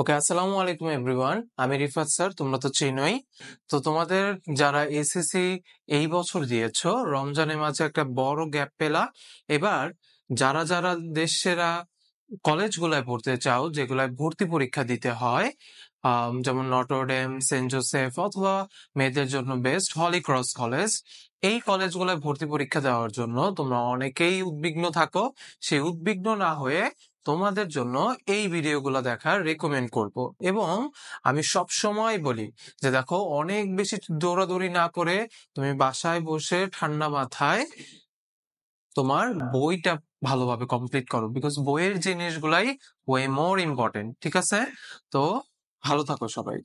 ওকে আসসালামু আলাইকুম এভরিওয়ান আমি রিফাত স্যার তোমরা তো চিনোই তো তোমাদের যারা এসএসসি এই বছর দিয়েছো রমজানের মাঝে একটা বড় গ্যাপ পেলা এবার যারা যারা দেশেরা কলেজগুলায় পড়তে চাও যেগুলায় ভর্তি পরীক্ষা দিতে হয় যেমন নটরডেম সেন্ট জোসেফ অথবা মেয়েদের জন্য বেস্ট হলি ক্রস কলেজ এই কলেজগুলোয় ভর্তি পরীক্ষা দেওয়ার জন্য তোমরা অনেকেই উদ্বিগ্ন থাকো সেই উদ্বিগ্ন না হয়ে তোমাদের জন্য এই ভিডিওগুলো দেখার রেকমেন্ড করব এবং আমি সব সময় বলি যে দেখো অনেক বেশি দৌড়াদৌড়ি না করে তুমি বাসায় বসে ঠান্ডা মাথায় তোমার বইটা ভালোভাবে কমপ্লিট করো বিকজ বইয়ের জিনিসগুলাই ওয়ে মোর ইম্পর্টেন্ট ঠিক আছে তো ভালো থাকো সবাই